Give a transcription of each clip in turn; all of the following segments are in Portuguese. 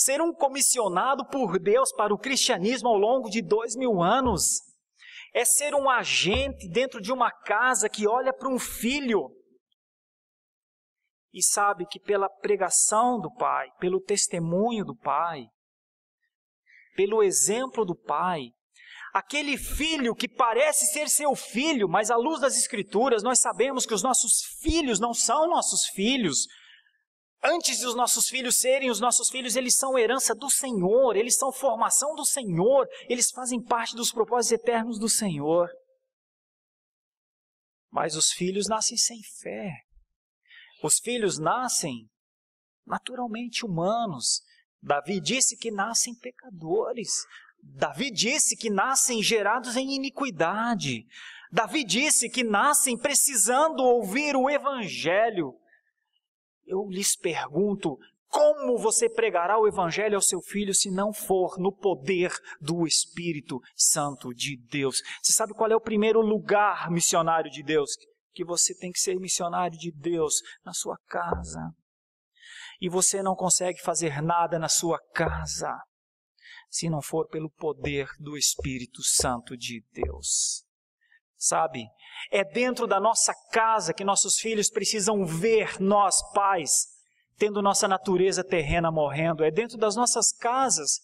ser um comissionado por Deus para o cristianismo ao longo de dois mil anos é ser um agente dentro de uma casa que olha para um filho e sabe que pela pregação do pai, pelo testemunho do pai, pelo exemplo do pai, aquele filho que parece ser seu filho, mas à luz das escrituras nós sabemos que os nossos filhos não são nossos filhos, Antes de os nossos filhos serem os nossos filhos, eles são herança do Senhor, eles são formação do Senhor, eles fazem parte dos propósitos eternos do Senhor. Mas os filhos nascem sem fé. Os filhos nascem naturalmente humanos. Davi disse que nascem pecadores. Davi disse que nascem gerados em iniquidade. Davi disse que nascem precisando ouvir o evangelho eu lhes pergunto: como você pregará o Evangelho ao seu filho se não for no poder do Espírito Santo de Deus? Você sabe qual é o primeiro lugar missionário de Deus? Que você tem que ser missionário de Deus na sua casa. E você não consegue fazer nada na sua casa se não for pelo poder do Espírito Santo de Deus sabe? É dentro da nossa casa que nossos filhos precisam ver nós, pais, tendo nossa natureza terrena morrendo. É dentro das nossas casas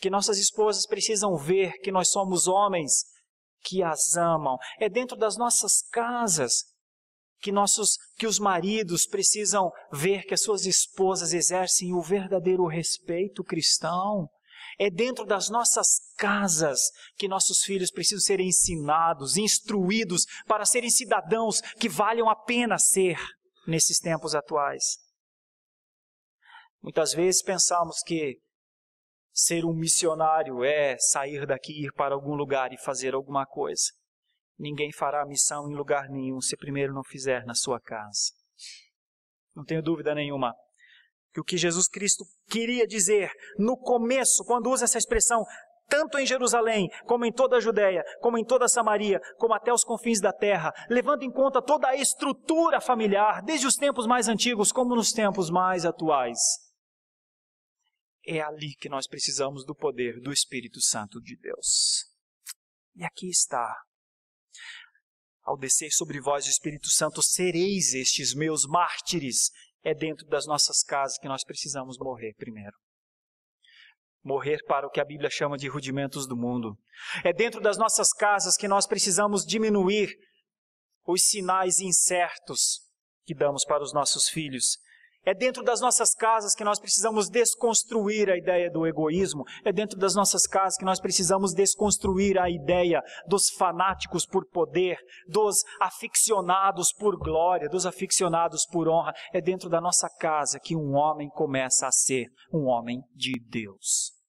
que nossas esposas precisam ver que nós somos homens que as amam. É dentro das nossas casas que nossos que os maridos precisam ver que as suas esposas exercem o verdadeiro respeito cristão. É dentro das nossas casas que nossos filhos precisam ser ensinados, instruídos para serem cidadãos que valham a pena ser nesses tempos atuais. Muitas vezes pensamos que ser um missionário é sair daqui, ir para algum lugar e fazer alguma coisa. Ninguém fará missão em lugar nenhum se primeiro não fizer na sua casa. Não tenho dúvida nenhuma que o que Jesus Cristo queria dizer no começo, quando usa essa expressão, tanto em Jerusalém, como em toda a Judéia, como em toda a Samaria, como até os confins da terra, levando em conta toda a estrutura familiar, desde os tempos mais antigos como nos tempos mais atuais. É ali que nós precisamos do poder do Espírito Santo de Deus. E aqui está. Ao descer sobre vós o Espírito Santo, sereis estes meus mártires é dentro das nossas casas que nós precisamos morrer primeiro. Morrer para o que a Bíblia chama de rudimentos do mundo. É dentro das nossas casas que nós precisamos diminuir os sinais incertos que damos para os nossos filhos é dentro das nossas casas que nós precisamos desconstruir a ideia do egoísmo. É dentro das nossas casas que nós precisamos desconstruir a ideia dos fanáticos por poder, dos aficionados por glória, dos aficionados por honra. É dentro da nossa casa que um homem começa a ser um homem de Deus.